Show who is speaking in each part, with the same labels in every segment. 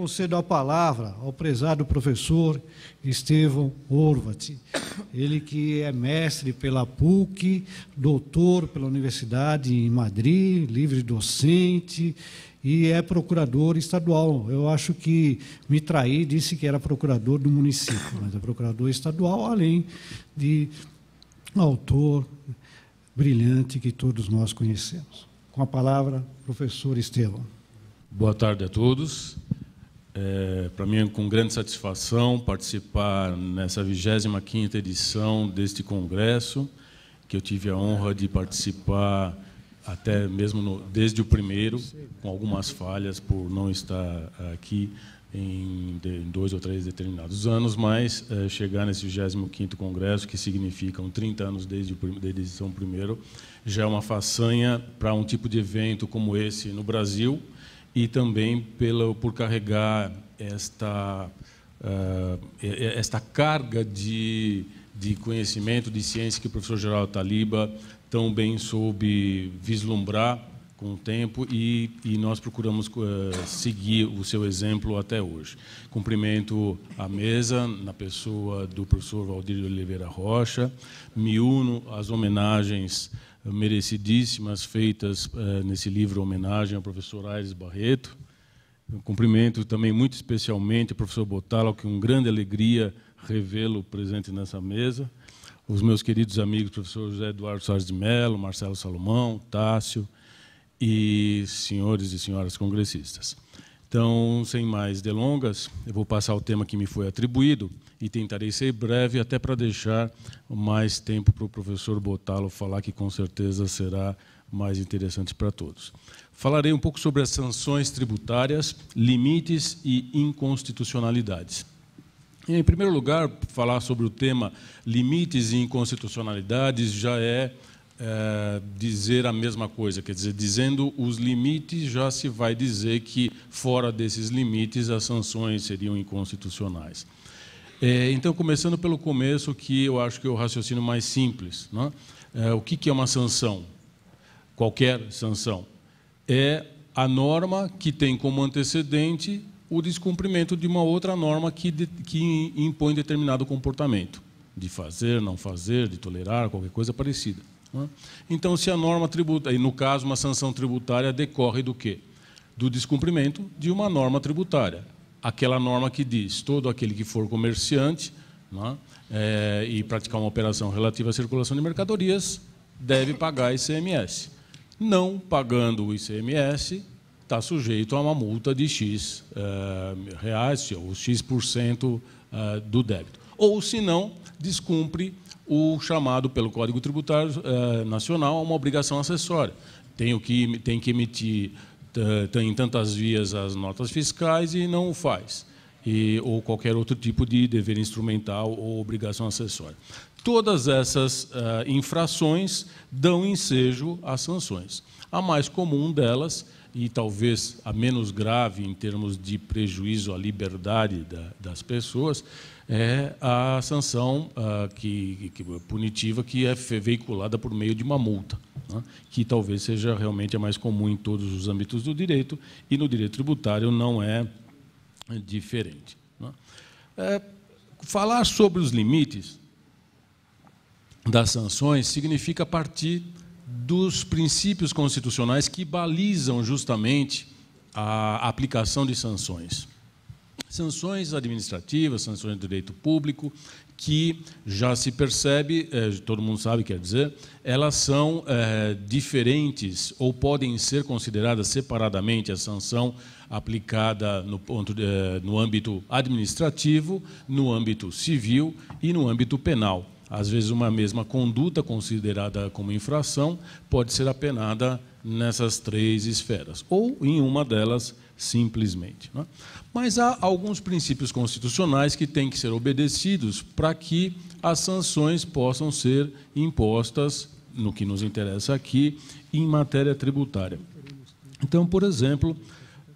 Speaker 1: Concedo a palavra ao prezado professor Estevão Horvath, ele que é mestre pela PUC, doutor pela Universidade em Madrid, livre docente e é procurador estadual. Eu acho que me traí, disse que era procurador do município, mas é procurador estadual, além de autor brilhante que todos nós conhecemos. Com a palavra, professor Estevão. Boa tarde a todos. É, Para mim é com grande satisfação participar nessa 25ª edição deste congresso, que eu tive a honra de participar até mesmo no, desde o primeiro, com algumas falhas por não estar aqui em, dois ou três determinados anos, mas é, chegar nesse 25º congresso, que significam 30 anos desde, a edição primeiro, já é uma façanha para um tipo de evento como esse no Brasil, e também pela, por carregar esta, uh, esta carga de, de conhecimento, de ciência que o professor Geraldo Taliba tão bem soube vislumbrar com o tempo e, e nós procuramos uh, seguir o seu exemplo até hoje. Cumprimento a mesa na pessoa do professor Valdir Oliveira Rocha, me uno às homenagens eh, merecidíssimas feitas eh, nesse livro homenagem ao professor Aires Barreto. Um cumprimento também muito especialmente o professor Botalo, que é uma grande alegria revê-lo presente nessa mesa. Os meus queridos amigos, professor José Eduardo Soares de Mello, Marcelo Salomão, Tássio e senhores e senhoras congressistas. Então, sem mais delongas, eu vou passar o tema que me foi atribuído e tentarei ser breve, até para deixar mais tempo para o professor Botalo falar, que com certeza será mais interessante para todos. Falarei um pouco sobre as sanções tributárias, limites e inconstitucionalidades. Em primeiro lugar, falar sobre o tema limites e inconstitucionalidades já é é, dizer a mesma coisa, quer dizer, dizendo os limites, já se vai dizer que fora desses limites as sanções seriam inconstitucionais. É, então, começando pelo começo, que eu acho que é o raciocínio mais simples. Né? É, o que, que é uma sanção? Qualquer sanção. É a norma que tem como antecedente o descumprimento de uma outra norma que, de, que impõe determinado comportamento, de fazer, não fazer, de tolerar, qualquer coisa parecida. Né? Então, se a norma tributária, e no caso, uma sanção tributária decorre do quê? Do descumprimento de uma norma tributária. Aquela norma que diz todo aquele que for comerciante é? É, e praticar uma operação relativa à circulação de mercadorias deve pagar ICMS. Não pagando o ICMS, está sujeito a uma multa de X é, reais, ou X% eh, do débito. Ou, se não, descumpre o chamado pelo Código Tributário eh, Nacional a uma obrigação acessória. Tenho que, tem que emitir tem tantas vias as notas fiscais e não o faz. E, ou qualquer outro tipo de dever instrumental ou obrigação acessória. Todas essas eh, infrações dão ensejo às sanções. A mais comum delas, e talvez a menos grave em termos de prejuízo à liberdade da, das pessoas, é a sanção uh, que, que, punitiva que é veiculada por meio de uma multa, né? que talvez seja realmente a mais comum em todos os âmbitos do direito, e no direito tributário não é diferente. Né? É, falar sobre os limites das sanções significa partir dos princípios constitucionais que balizam justamente a aplicação de sanções sanções administrativas, sanções de direito público, que já se percebe, eh, todo mundo sabe, quer dizer, elas são eh, diferentes ou podem ser consideradas separadamente a sanção aplicada no, ponto, eh, no âmbito administrativo, no âmbito civil e no âmbito penal. Às vezes, uma mesma conduta considerada como infração pode ser apenada nessas três esferas, ou em uma delas simplesmente. É? Mas há alguns princípios constitucionais que têm que ser obedecidos para que as sanções possam ser impostas, no que nos interessa aqui, em matéria tributária. Então, por exemplo,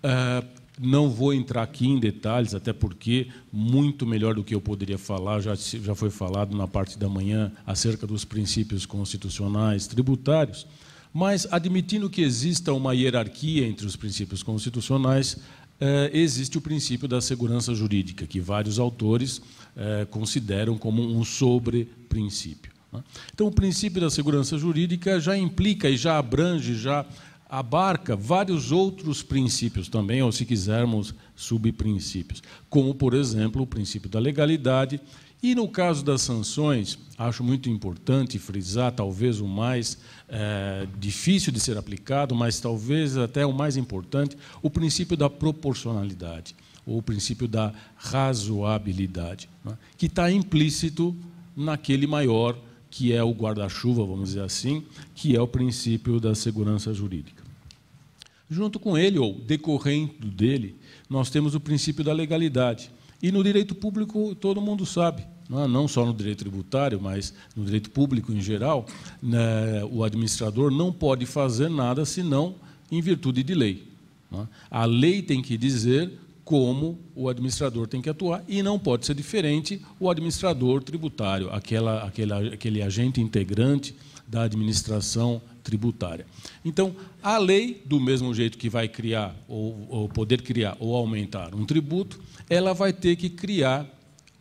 Speaker 1: eh, não vou entrar aqui em detalhes, até porque muito melhor do que eu poderia falar, já, já foi falado na parte da manhã acerca dos princípios constitucionais tributários. Mas, admitindo que exista uma hierarquia entre os princípios constitucionais, eh, existe o princípio da segurança jurídica, que vários autores eh, consideram como um sobre-princípio. Né? Então, o princípio da segurança jurídica já implica e já abrange, já abarca vários outros princípios também, ou se quisermos, subprincípios, como, por exemplo, o princípio da legalidade. E no caso das sanções, acho muito importante frisar, talvez o mais é, difícil de ser aplicado, mas talvez até o mais importante, o princípio da proporcionalidade, ou o princípio da razoabilidade, né, que está implícito naquele maior, que é o guarda-chuva, vamos dizer assim, que é o princípio da segurança jurídica. Junto com ele, ou decorrendo dele, nós temos o princípio da legalidade. E no direito público, todo mundo sabe, é? não só no direito tributário, mas no direito público em geral, né, o administrador não pode fazer nada senão em virtude de lei. É? A lei tem que dizer como o administrador tem que atuar e não pode ser diferente o administrador tributário, aquela, aquele, aquele agente integrante da administração tributária. Então, a lei, do mesmo jeito que vai criar ou, ou poder criar ou aumentar um tributo, ela vai ter que criar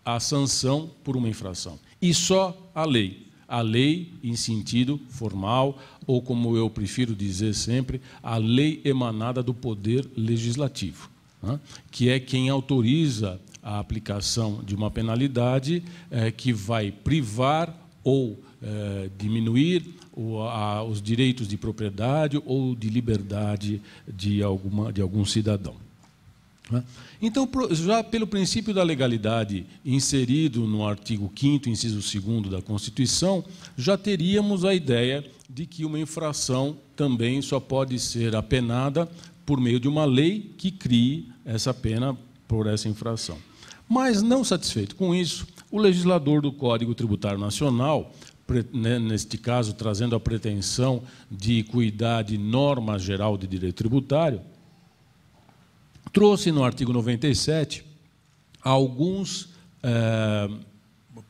Speaker 1: a sanção por uma infração. E só a lei. A lei em sentido formal, ou como eu prefiro dizer sempre, a lei emanada do poder legislativo, né? que é quem autoriza a aplicação de uma penalidade é, que vai privar ou é, diminuir o, a, os direitos de propriedade ou de liberdade de, alguma, de algum cidadão. Né? Então, já pelo princípio da legalidade inserido no artigo 5, inciso 2 da Constituição, já teríamos a ideia de que uma infração também só pode ser apenada por meio de uma lei que crie essa pena por essa infração. Mas, não satisfeito com isso, o legislador do Código Tributário Nacional né, neste caso, trazendo a pretensão de cuidar de norma geral de direito tributário, trouxe no artigo 97 alguns é,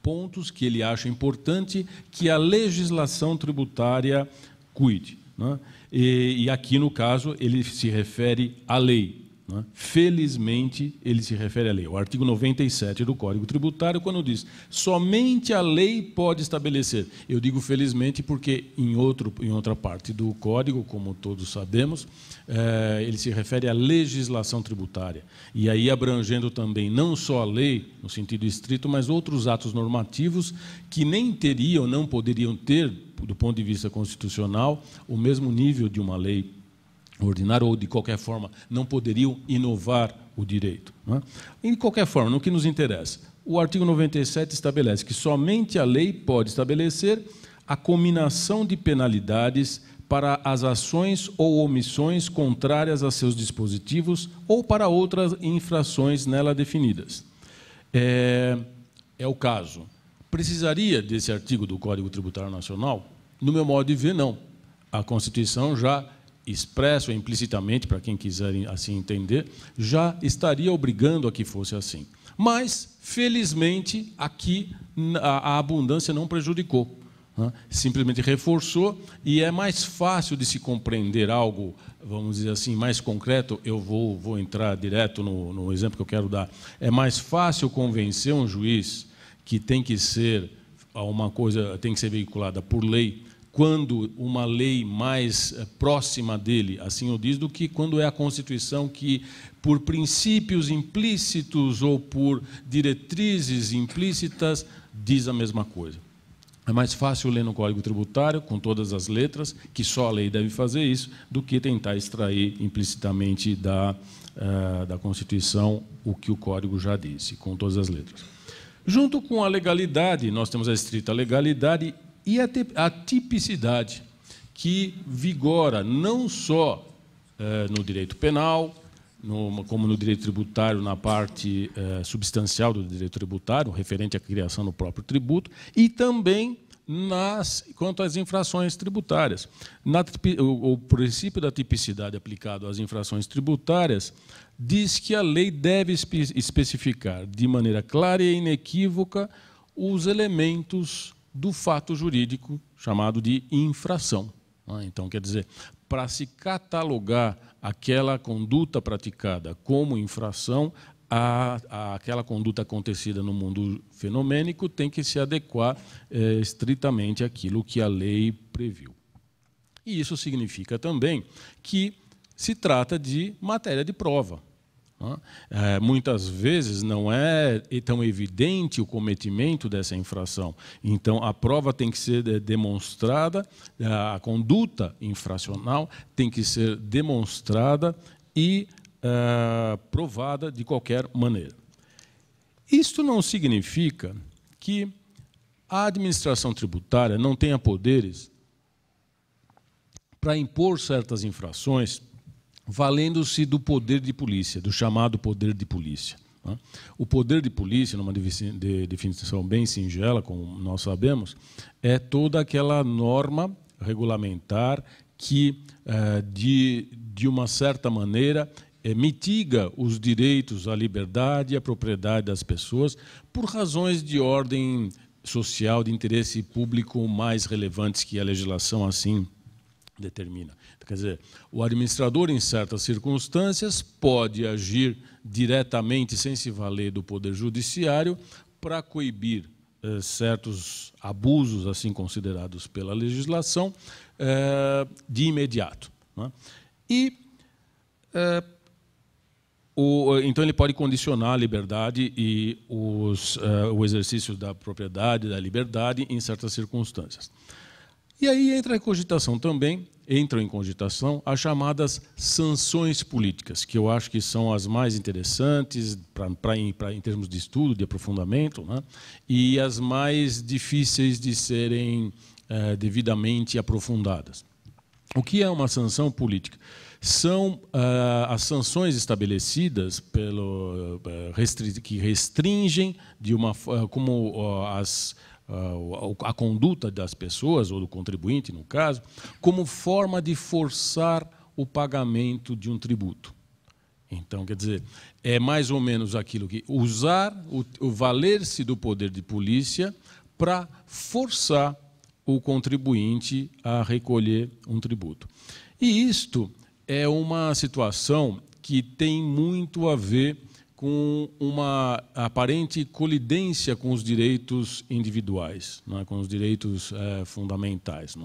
Speaker 1: pontos que ele acha importante que a legislação tributária cuide. Né? E, e aqui, no caso, ele se refere à lei, né? Felizmente, ele se refere à lei. O artigo 97 do Código Tributário, quando diz somente a lei pode estabelecer. Eu digo felizmente porque, em, outro, em outra parte do Código, como todos sabemos, é, ele se refere à legislação tributária. E aí abrangendo também não só a lei, no sentido estrito, mas outros atos normativos que nem teriam, não poderiam ter, do ponto de vista constitucional, o mesmo nível de uma lei ordinário ou de qualquer forma não poderiam inovar o direito. Né? De qualquer forma, no que nos interessa, o artigo 97 estabelece que somente a lei pode estabelecer a combinação de penalidades para as ações ou omissões contrárias a seus dispositivos ou para outras infrações nela definidas. É, é o caso. Precisaria desse artigo do Código Tributário Nacional? No meu modo de ver, não. A Constituição já expresso implicitamente, para quem quiser assim entender, já estaria obrigando a que fosse assim. Mas, felizmente, aqui a abundância não prejudicou. Né? Simplesmente reforçou e é mais fácil de se compreender algo, vamos dizer assim, mais concreto. Eu vou, vou entrar direto no, no exemplo que eu quero dar. É mais fácil convencer um juiz que tem que ser uma coisa, tem que ser veiculada por lei, quando uma lei mais eh, próxima dele, assim o diz, do que quando é a Constituição que, por princípios implícitos ou por diretrizes implícitas, diz a mesma coisa. É mais fácil ler no Código Tributário, com todas as letras, que só a lei deve fazer isso, do que tentar extrair implicitamente da, eh, da Constituição o que o Código já disse, com todas as letras. Junto com a legalidade, nós temos a estrita legalidade e a tipicidade, que vigora não só eh, no direito penal, no, como no direito tributário, na parte eh, substancial do direito tributário, referente à criação do próprio tributo, e também nas, quanto às infrações tributárias. Na, o, o, princípio da tipicidade aplicado às infrações tributárias diz que a lei deve especificar de maneira clara e inequívoca os elementos do fato jurídico chamado de infração. Né? Então, quer dizer, para se catalogar aquela conduta praticada como infração, a, a, aquela conduta acontecida no mundo fenomênico tem que se adequar é, estritamente àquilo que a lei previu. E isso significa também que se trata de matéria de prova. Né? É, muitas vezes não é tão evidente o cometimento dessa infração. Então, a prova tem que ser demonstrada, é, a conduta infracional tem que ser demonstrada e é, provada de qualquer maneira. Isto não significa que a administração tributária não tenha poderes para impor certas infrações valendo-se do poder de polícia, do chamado poder de polícia. Né? O poder de polícia, numa definição bem singela, como nós sabemos, é toda aquela norma regulamentar que, eh, de, uma certa maneira, eh, mitiga os direitos à liberdade e à propriedade das pessoas por razões de ordem social, de interesse público mais relevantes que a legislação assim determina. Quer dizer, o administrador, em certas circunstâncias, pode agir diretamente, sem se valer do Poder Judiciário, para coibir eh, certos abusos, assim considerados pela legislação, eh, de imediato. Né? E. Eh, o, então ele pode condicionar a liberdade e os, uh, o exercício da propriedade, da liberdade, em certas circunstâncias. E aí entra a cogitação também entram em cogitação as chamadas sanções políticas, que eu acho que são as mais interessantes pra, pra, em, pra, em termos de estudo, de aprofundamento, né? e as mais difíceis de serem eh, devidamente aprofundadas. O que é uma sanção política? São eh, as sanções estabelecidas pelo, eh, restri que restringem de uma como as ah, a conduta das pessoas, ou do contribuinte, no caso, como forma de forçar o pagamento de um tributo. Então, quer dizer, é mais ou menos aquilo que usar o, o valer-se do poder de polícia para forçar o contribuinte a recolher um tributo. E isto é uma situação que tem muito a ver com uma aparente colidência com os direitos individuais, é? com os direitos eh, é, fundamentais.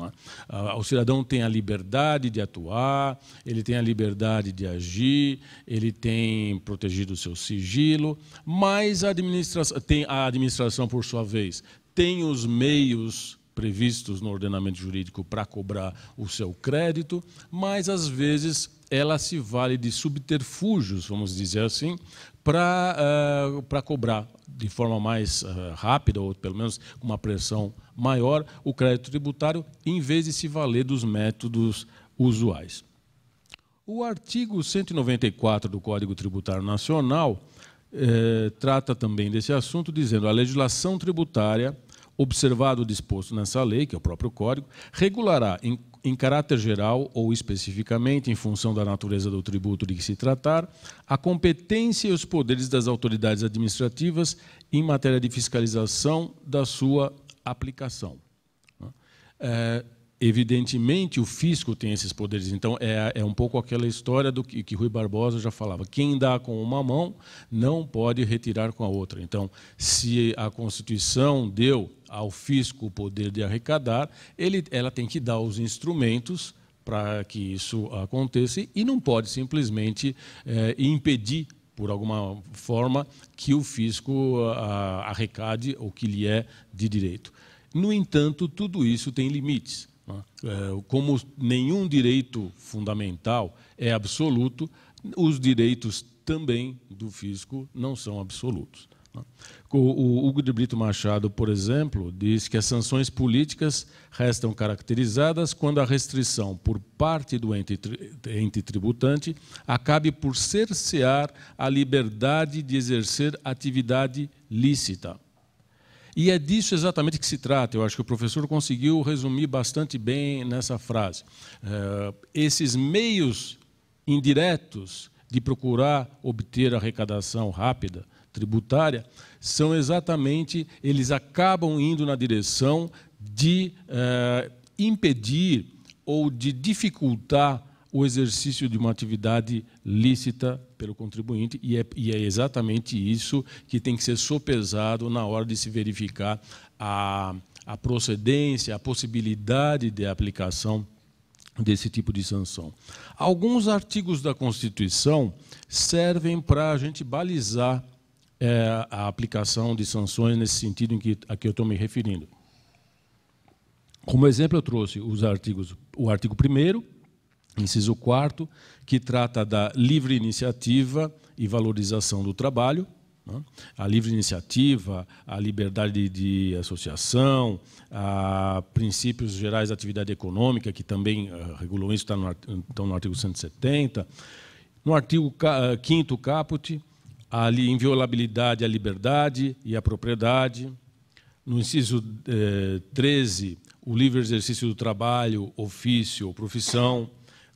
Speaker 1: Ah, é? O cidadão tem a liberdade de atuar, ele tem a liberdade de agir, ele tem protegido o seu sigilo, mas a administração, tem, a administração, por sua vez, tem os meios previstos no ordenamento jurídico para cobrar o seu crédito, mas às vezes ela se vale de subterfúgios, vamos dizer assim, para uh, eh, cobrar de forma mais uh, rápida, ou pelo menos com uma pressão maior, o crédito tributário, em vez de se valer dos métodos usuais. O artigo 194 do Código Tributário Nacional eh, trata também desse assunto, dizendo a legislação tributária observado o disposto nessa lei, que é o próprio Código, regulará em, em caráter geral ou especificamente, em função da natureza do tributo de que se tratar, a competência e os poderes das autoridades administrativas em matéria de fiscalização da sua aplicação. Né? É, Evidentemente, o fisco tem esses poderes. Então, é, é um pouco aquela história do que, que Rui Barbosa já falava: quem dá com uma mão não pode retirar com a outra. Então, se a Constituição deu ao fisco o poder de arrecadar, ele, ela tem que dar os instrumentos para que isso aconteça e não pode simplesmente é, impedir por alguma forma que o fisco ah, arrecade o que lhe é de direito. No entanto, tudo isso tem limites. É, como nenhum direito fundamental é absoluto, os direitos também do fisco não são absolutos. Né? O Hugo de Brito Machado, por exemplo, diz que as sanções políticas restam caracterizadas quando a restrição por parte do ente, tributante acabe por cercear a liberdade de exercer atividade lícita. E é disso exatamente que se trata. Eu acho que o professor conseguiu resumir bastante bem nessa frase. É, esses meios indiretos de procurar obter arrecadação rápida tributária são exatamente eles acabam indo na direção de é, impedir ou de dificultar o exercício de uma atividade lícita pelo contribuinte, e é, e é exatamente isso que tem que ser sopesado na hora de se verificar a, a procedência, a possibilidade de aplicação desse tipo de sanção. Alguns artigos da Constituição servem para a gente balizar é, a aplicação de sanções nesse sentido em que, a que eu estou me referindo. Como exemplo, eu trouxe os artigos, o artigo 1 inciso 4, que trata da livre iniciativa e valorização do trabalho. Né? A livre iniciativa, a liberdade de associação, a princípios gerais da atividade econômica, que também eh, regulam isso, estão tá no artigo 170. No artigo 5 eh, caput, a inviolabilidade, à liberdade e à propriedade. No inciso 13, eh, o livre exercício do trabalho, ofício ou profissão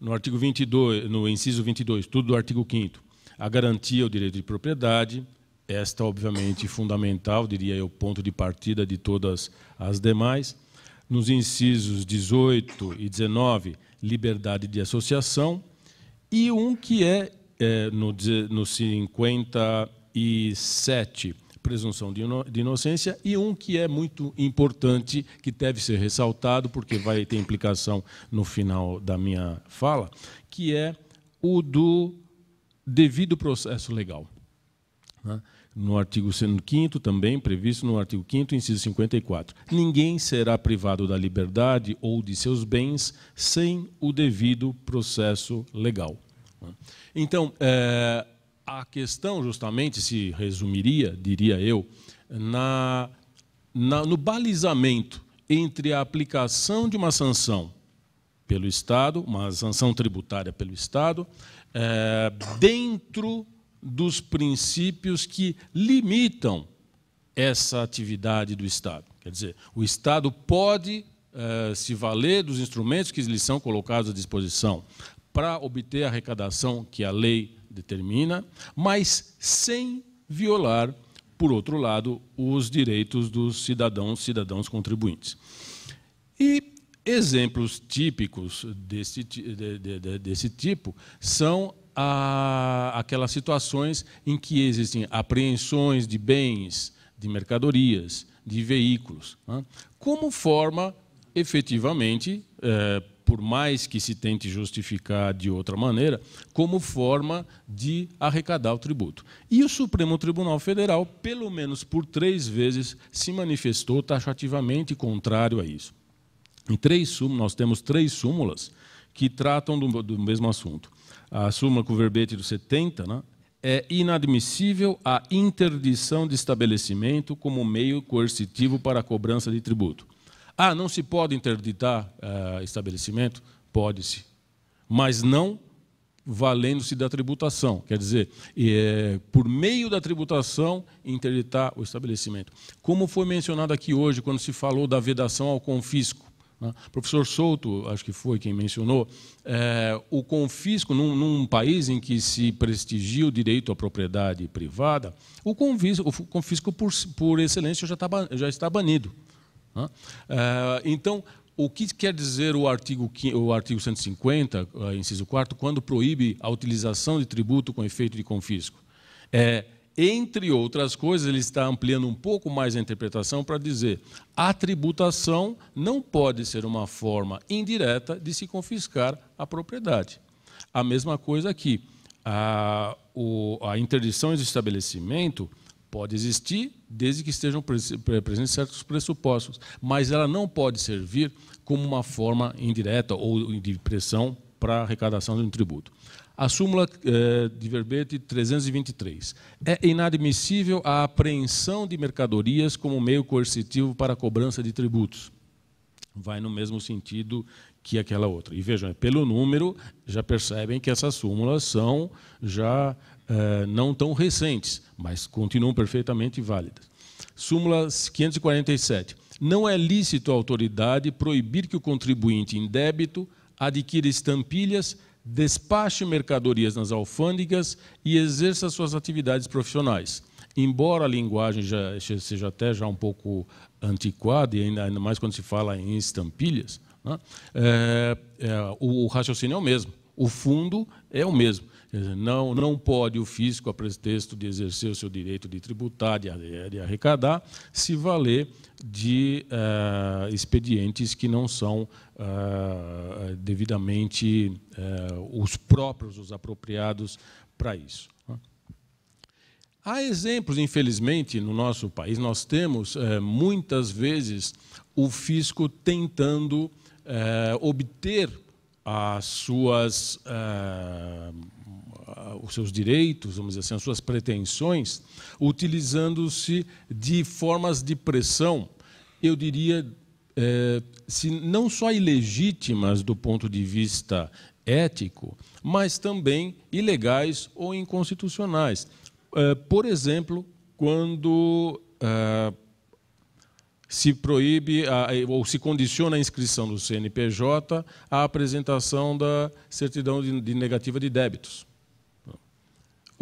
Speaker 1: no artigo 22, no inciso 22, tudo do artigo 5 a garantia ao direito de propriedade, esta obviamente fundamental, diria eu, ponto de partida de todas as demais. Nos incisos 18 e 19, liberdade de associação, e um que é, é no, no 57, presunção de, ino de inocência, e um que é muito importante, que deve ser ressaltado, porque vai ter implicação no final da minha fala, que é o do devido processo legal. Né? No artigo 5 também, previsto no artigo 5 inciso 54. Ninguém será privado da liberdade ou de seus bens sem o devido processo legal. Né? Então, é, a questão justamente se resumiria, diria eu, na, na, no balizamento entre a aplicação de uma sanção pelo Estado, uma sanção tributária pelo Estado, é, dentro dos princípios que limitam essa atividade do Estado. Quer dizer, o Estado pode é, se valer dos instrumentos que lhe são colocados à disposição para obter a arrecadação que a lei determina, mas sem violar, por outro lado, os direitos dos cidadãos, cidadãos contribuintes. E exemplos típicos desse, de, de, desse tipo são a, aquelas situações em que existem apreensões de bens, de mercadorias, de veículos, né? como forma efetivamente, eh, por mais que se tente justificar de outra maneira, como forma de arrecadar o tributo. E o Supremo Tribunal Federal, pelo menos por três vezes, se manifestou taxativamente contrário a isso. Em três súmulas, nós temos três súmulas que tratam do, do mesmo assunto. A súmula com o verbete do 70, né, é inadmissível a interdição de estabelecimento como meio coercitivo para a cobrança de tributo. Ah, não se pode interditar uh, estabelecimento? Pode-se. Mas não valendo-se da tributação. Quer dizer, é, por meio da tributação, interditar o estabelecimento. Como foi mencionado aqui hoje, quando se falou da vedação ao confisco. Né? Professor Souto, acho que foi quem mencionou, é, o confisco, num, num, país em que se prestigia o direito à propriedade privada, o, o confisco, por, por excelência, já está, já está banido. Ah, então, o que quer dizer o artigo, o artigo 150, ah, inciso 4, quando proíbe a utilização de tributo com efeito de confisco? É, entre outras coisas, ele está ampliando um pouco mais a interpretação para dizer a tributação não pode ser uma forma indireta de se confiscar a propriedade. A mesma coisa aqui, a, ah, o, a interdição de estabelecimento Pode existir, desde que estejam presentes certos pressupostos, mas ela não pode servir como uma forma indireta ou de pressão para a arrecadação de um tributo. A súmula eh, de verbete 323. É inadmissível a apreensão de mercadorias como meio coercitivo para a cobrança de tributos. Vai no mesmo sentido que aquela outra. E vejam, é pelo número, já percebem que essas súmulas são já eh, não tão recentes, mas continuam perfeitamente válidas. Súmula 547. Não é lícito a autoridade proibir que o contribuinte em débito adquira estampilhas, despache mercadorias nas alfândegas e exerça suas atividades profissionais. Embora a linguagem já, seja até já um pouco antiquada, e ainda, mais quando se fala em estampilhas, né? é, é, o, raciocínio é o mesmo, o fundo é o mesmo. Dizer, não, não pode o fisco, a pretexto de exercer o seu direito de tributar, de, de arrecadar, se valer de uh, expedientes que não são uh, devidamente uh, os próprios, os apropriados para isso. Né? Há exemplos, infelizmente, no nosso país, nós temos muitas vezes o fisco tentando obter as suas os seus direitos, vamos dizer assim, as suas pretensões, utilizando-se de formas de pressão, eu diria, é, se não só ilegítimas do ponto de vista ético, mas também ilegais ou inconstitucionais. É, por exemplo, quando é, se proíbe a, ou se condiciona a inscrição do CNPJ à apresentação da certidão de, de negativa de débitos.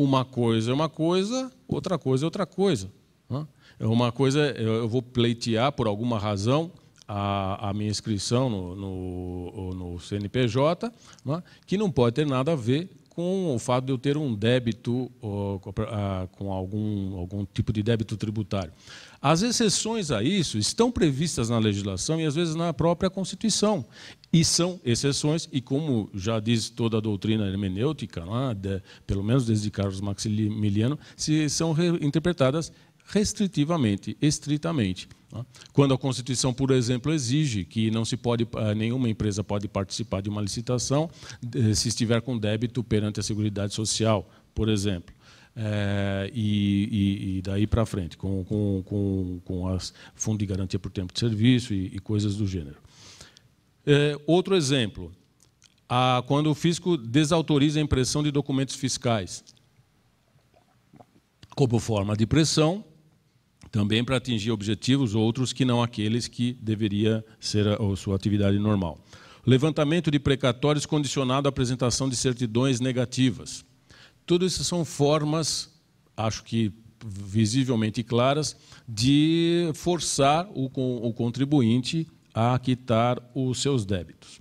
Speaker 1: Uma coisa é uma coisa, outra coisa é outra coisa. Né? É uma coisa, eu vou pleitear por alguma razão a, a minha inscrição no, no, no CNPJ, né, que não pode ter nada a ver com o fato de eu ter um débito ou, com ah, algum, algum tipo de débito tributário. As exceções a isso estão previstas na legislação e às vezes na própria Constituição. E são exceções, e como já diz toda a doutrina hermenêutica, de, pelo menos desde Carlos Maximiliano, se são interpretadas restritivamente, estritamente. Tá? Quando a Constituição, por exemplo, exige que não se pode eh, nenhuma empresa pode participar de uma licitação eh, se estiver com débito perante a Seguridade Social, por exemplo é, e, e, e, daí para frente, com, com, com, com as fundo de garantia por tempo de serviço e, e coisas do gênero. É, outro exemplo, a, quando o fisco desautoriza a impressão de documentos fiscais como forma de pressão, também para atingir objetivos outros que não aqueles que deveria ser a, a sua atividade normal. Levantamento de precatórios condicionado à apresentação de certidões negativas tudo isso são formas, acho que visivelmente claras, de forçar o, o contribuinte a quitar os seus débitos.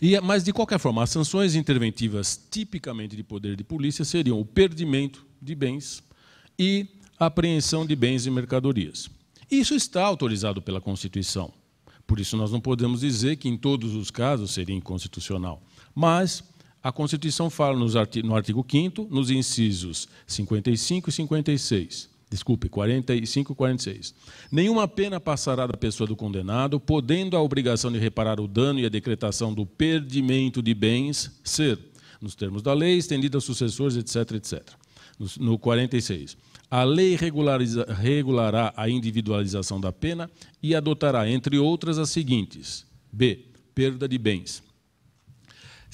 Speaker 1: E, mas, de qualquer forma, as sanções interventivas tipicamente de poder de polícia seriam o perdimento de bens e a apreensão de bens e mercadorias. Isso está autorizado pela Constituição. Por isso, nós não podemos dizer que em todos os casos seria inconstitucional. Mas a Constituição fala no artigo 5 nos incisos 55 e 56. Desculpe, 45 e 46. Nenhuma pena passará da pessoa do condenado, podendo a obrigação de reparar o dano e a decretação do perdimento de bens ser, nos termos da lei, estendida aos sucessores, etc., etc. No, no 46. A lei regulará a individualização da pena e adotará, entre outras, as seguintes: B. Perda de bens.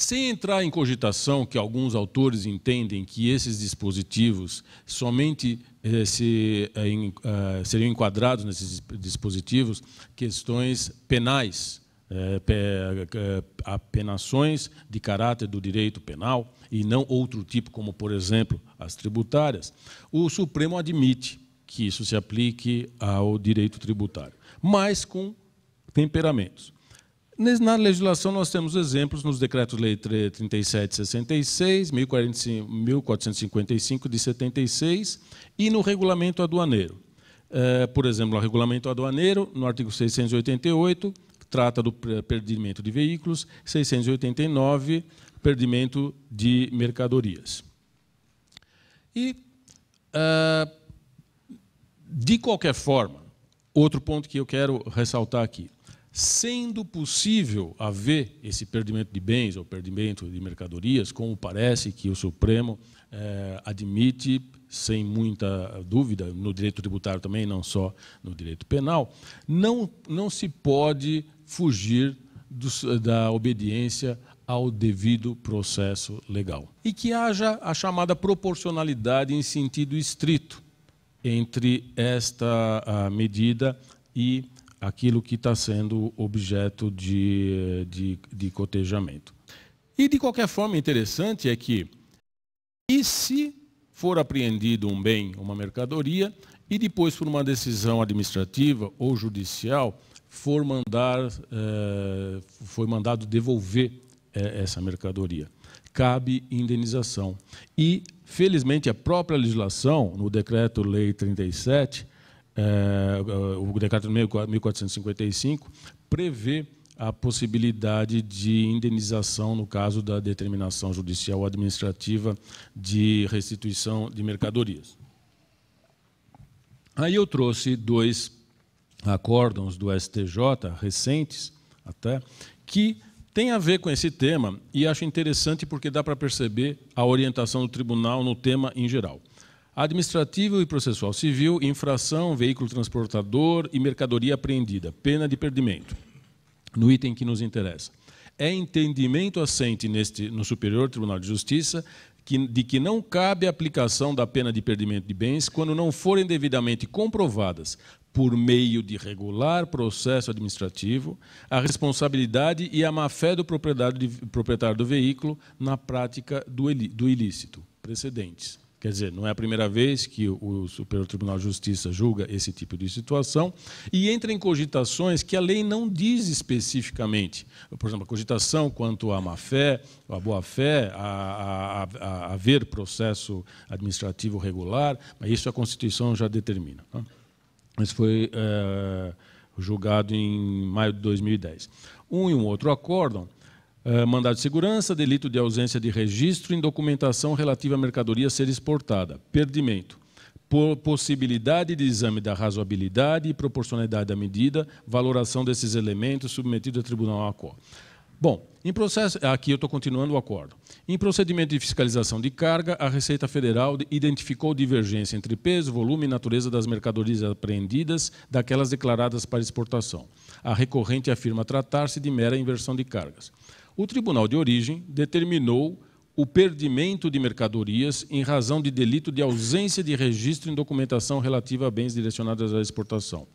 Speaker 1: Sem entrar em cogitação que alguns autores entendem que esses dispositivos somente eh, se, eh, em, eh, seriam enquadrados nesses dispositivos questões penais, eh, eh, apenações de caráter do direito penal e não outro tipo, como, por exemplo, as tributárias, o Supremo admite que isso se aplique ao direito tributário, mas com temperamentos. Na legislação, nós temos exemplos nos decretos-lei 3766, 1455 de 76 e no regulamento aduaneiro. Eh, por exemplo, no regulamento aduaneiro, no artigo 688, trata do perdimento de veículos, 689, perdimento de mercadorias. E, eh, de qualquer forma, outro ponto que eu quero ressaltar aqui sendo possível haver esse perdimento de bens ou perdimento de mercadorias, como parece que o Supremo eh, admite sem muita dúvida, no direito tributário também, não só no direito penal, não, não se pode fugir do, da obediência ao devido processo legal. E que haja a chamada proporcionalidade em sentido estrito entre esta ah, medida e aquilo que está sendo objeto de, de, de cotejamento. E, de qualquer forma, interessante é que, e se for apreendido um bem, uma mercadoria, e depois, por uma decisão administrativa ou judicial, for mandar, eh, foi mandado devolver eh, essa mercadoria. Cabe indenização. E, felizmente, a própria legislação, no Decreto-Lei 37, é, o decreto 1455 prevê a possibilidade de indenização no caso da determinação judicial ou administrativa de restituição de mercadorias. Aí eu trouxe dois acórdãos do STJ recentes até que tem a ver com esse tema e acho interessante porque dá para perceber a orientação do tribunal no tema em geral. Administrativo e processual civil, infração, veículo transportador e mercadoria apreendida, pena de perdimento. No item que nos interessa. É entendimento assente neste, no Superior Tribunal de Justiça de que não cabe a aplicação da pena de perdimento de bens quando não forem devidamente comprovadas, por meio de regular processo administrativo, a responsabilidade e a má-fé do proprietário do veículo na prática do ilícito. Precedentes. Quer dizer, não é a primeira vez que o Superior Tribunal de Justiça julga esse tipo de situação e entra em cogitações que a lei não diz especificamente. Por exemplo, a cogitação quanto à má-fé, à boa-fé, a, a, a, haver processo administrativo regular, mas isso a Constituição já determina. Tá? Isso foi é, julgado em maio de 2010. Um e um outro acórdão eh, mandado de segurança, delito de ausência de registro em documentação relativa à mercadoria a ser exportada, perdimento, possibilidade de exame da razoabilidade e proporcionalidade da medida, valoração desses elementos submetido ao Tribunal ACO. Bom, em processo, aqui eu estou continuando o acordo. Em procedimento de fiscalização de carga, a Receita Federal identificou divergência entre peso, volume e natureza das mercadorias apreendidas daquelas declaradas para exportação. A recorrente afirma tratar-se de mera inversão de cargas o tribunal de origem determinou o perdimento de mercadorias em razão de delito de ausência de registro em documentação relativa a bens direcionados à exportação.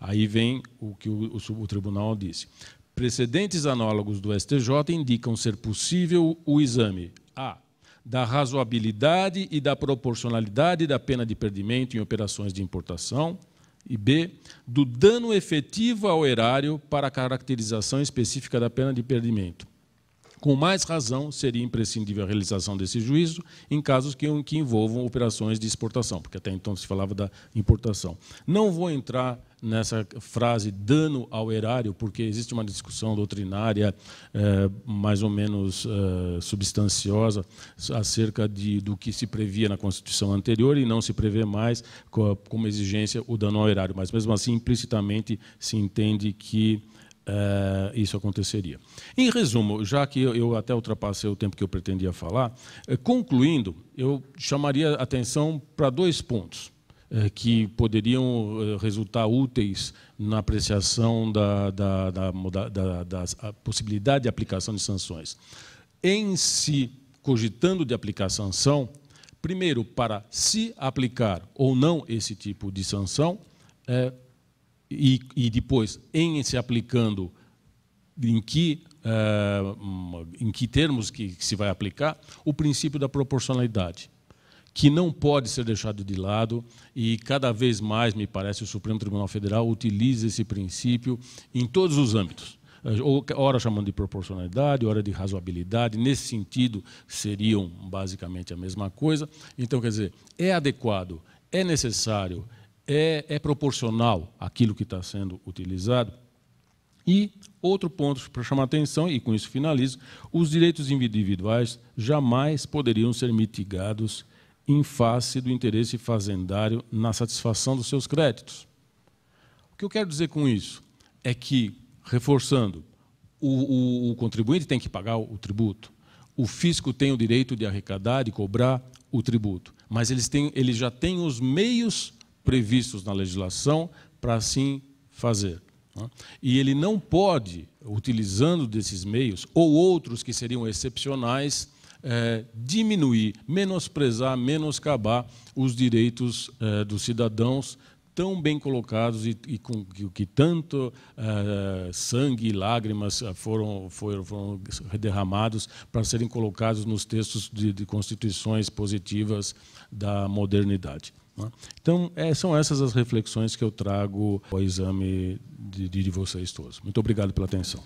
Speaker 1: Aí vem o que o, o, o tribunal disse. Precedentes análogos do STJ indicam ser possível o exame A da razoabilidade e da proporcionalidade da pena de perdimento em operações de importação e B do dano efetivo ao erário para a caracterização específica da pena de perdimento com mais razão, seria imprescindível a realização desse juízo em casos que, que envolvam operações de exportação, porque até então se falava da importação. Não vou entrar nessa frase dano ao erário, porque existe uma discussão doutrinária eh, mais ou menos eh, substanciosa acerca de, do que se previa na Constituição anterior e não se prevê mais como exigência o dano ao erário. Mas, mesmo assim, implicitamente se entende que eh, isso aconteceria. Em resumo, já que eu, eu, até ultrapassei o tempo que eu pretendia falar, eh, concluindo, eu chamaria atenção para dois pontos eh, que poderiam resultar úteis na apreciação da, da, da, da, possibilidade de aplicação de sanções. Em se cogitando de aplicar sanção, primeiro, para se aplicar ou não esse tipo de sanção, é, e, e depois, em se aplicando, em que, uh, em que termos que, que se vai aplicar, o princípio da proporcionalidade que não pode ser deixado de lado e cada vez mais, me parece, o Supremo Tribunal Federal utiliza esse princípio em todos os âmbitos. Eh, ora chamando de proporcionalidade, ora de razoabilidade, nesse sentido seriam basicamente a mesma coisa. Então, quer dizer, é adequado, é necessário, é, é proporcional àquilo que está sendo utilizado. E outro ponto para chamar a atenção, e com isso finalizo, os direitos individuais jamais poderiam ser mitigados em face do interesse fazendário na satisfação dos seus créditos. O que eu quero dizer com isso é que, reforçando, o, o, o contribuinte tem que pagar o tributo, o fisco tem o direito de arrecadar e cobrar o tributo, mas eles, têm, eles já têm os meios previstos na legislação para assim fazer. Né? E ele não pode, utilizando desses meios, ou outros que seriam excepcionais, é, diminuir, menosprezar, menoscabar os direitos é, dos cidadãos tão bem colocados e, e com que, que tanto é, sangue e lágrimas foram, foram, foram derramados para serem colocados nos textos de, de constituições positivas da modernidade. Né? Então, é, são essas as reflexões que eu trago ao exame de, de vocês todos. Muito obrigado pela atenção.